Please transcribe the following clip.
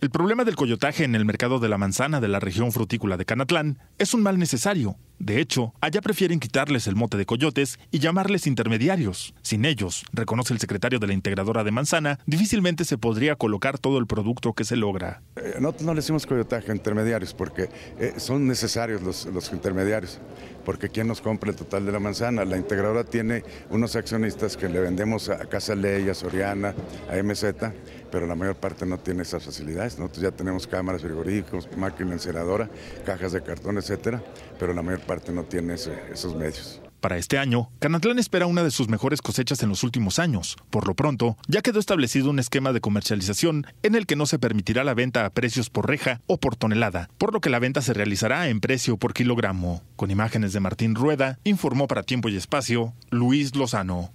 El problema del coyotaje en el mercado de la manzana de la región frutícola de Canatlán es un mal necesario. De hecho, allá prefieren quitarles el mote de coyotes y llamarles intermediarios. Sin ellos, reconoce el secretario de la integradora de manzana, difícilmente se podría colocar todo el producto que se logra. Eh, no le decimos coyotaje a intermediarios porque eh, son necesarios los, los intermediarios, porque ¿quién nos compra el total de la manzana? La integradora tiene unos accionistas que le vendemos a Casa Ley, a Soriana, a MZ pero la mayor parte no tiene esas facilidades. Nosotros ya tenemos cámaras frigoríficas, máquina enceradora, cajas de cartón, etcétera, pero la mayor parte no tiene esos medios. Para este año, Canatlán espera una de sus mejores cosechas en los últimos años. Por lo pronto, ya quedó establecido un esquema de comercialización en el que no se permitirá la venta a precios por reja o por tonelada, por lo que la venta se realizará en precio por kilogramo. Con imágenes de Martín Rueda, informó para Tiempo y Espacio Luis Lozano.